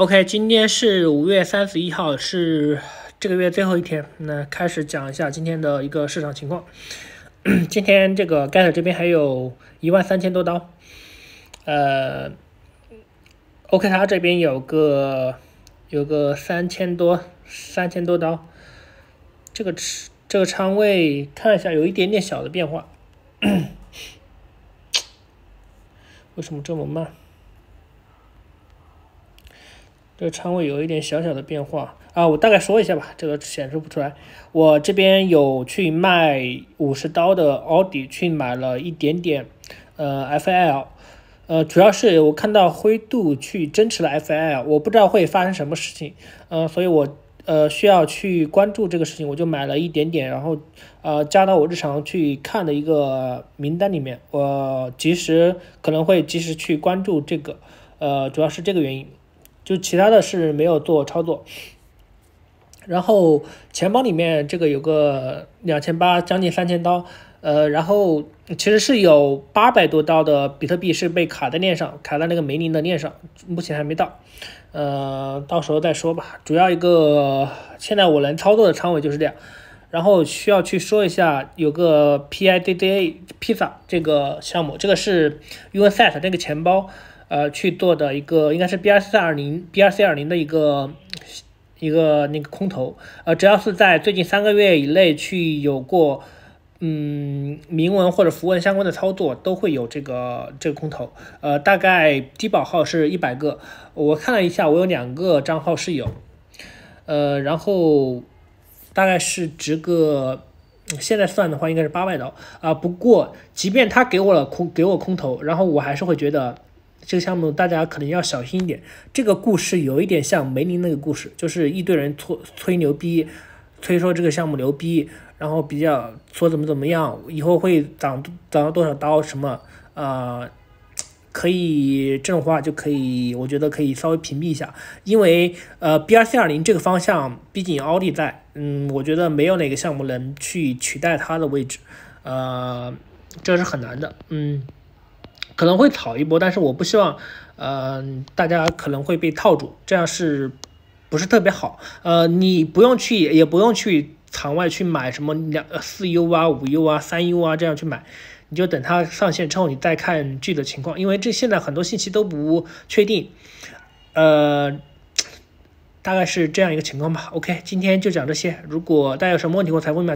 OK，今天是五月三十一号，是这个月最后一天。那开始讲一下今天的一个市场情况。今天这个盖尔这边还有一万三千多刀。呃，OK，他这边有个有个三千多三千多刀。这个这个仓位看一下，有一点点小的变化。为什么这么慢？这个仓位有一点小小的变化啊，我大概说一下吧，这个显示不出来。我这边有去卖五十刀的奥迪，去买了一点点，呃 f l 呃，主要是我看到灰度去增持了 f l 我不知道会发生什么事情，呃，所以我呃需要去关注这个事情，我就买了一点点，然后呃加到我日常去看的一个名单里面，我及时可能会及时去关注这个，呃，主要是这个原因。就其他的是没有做操作，然后钱包里面这个有个两千八，将近三千刀，呃，然后其实是有八百多刀的比特币是被卡在链上，卡在那个梅林的链上，目前还没到，呃，到时候再说吧。主要一个现在我能操作的仓位就是这样，然后需要去说一下有个 PIDDA P3 这个项目，这个是 Unset 那个钱包。呃，去做的一个应该是 B 二四二零 B 二四二零的一个一个那个空投，呃，只要是在最近三个月以内去有过嗯明文或者符文相关的操作，都会有这个这个空投。呃，大概低保号是一百个，我看了一下，我有两个账号是有，呃，然后大概是值个，现在算的话应该是八百刀啊。不过即便他给我了空给我空投，然后我还是会觉得。这个项目大家可能要小心一点。这个故事有一点像梅林那个故事，就是一堆人吹吹牛逼，吹说这个项目牛逼，然后比较说怎么怎么样，以后会涨涨到多少刀什么，呃，可以这种话就可以，我觉得可以稍微屏蔽一下。因为呃，B R C 二零这个方向，毕竟奥利在，嗯，我觉得没有哪个项目能去取代它的位置，呃，这是很难的，嗯。可能会炒一波，但是我不希望，呃，大家可能会被套住，这样是不是特别好？呃，你不用去，也不用去场外去买什么两四 U 啊、五 U 啊、三 U 啊这样去买，你就等它上线之后你再看具体的情况，因为这现在很多信息都不确定，呃，大概是这样一个情况吧。OK，今天就讲这些，如果大家有什么问题，我才问买。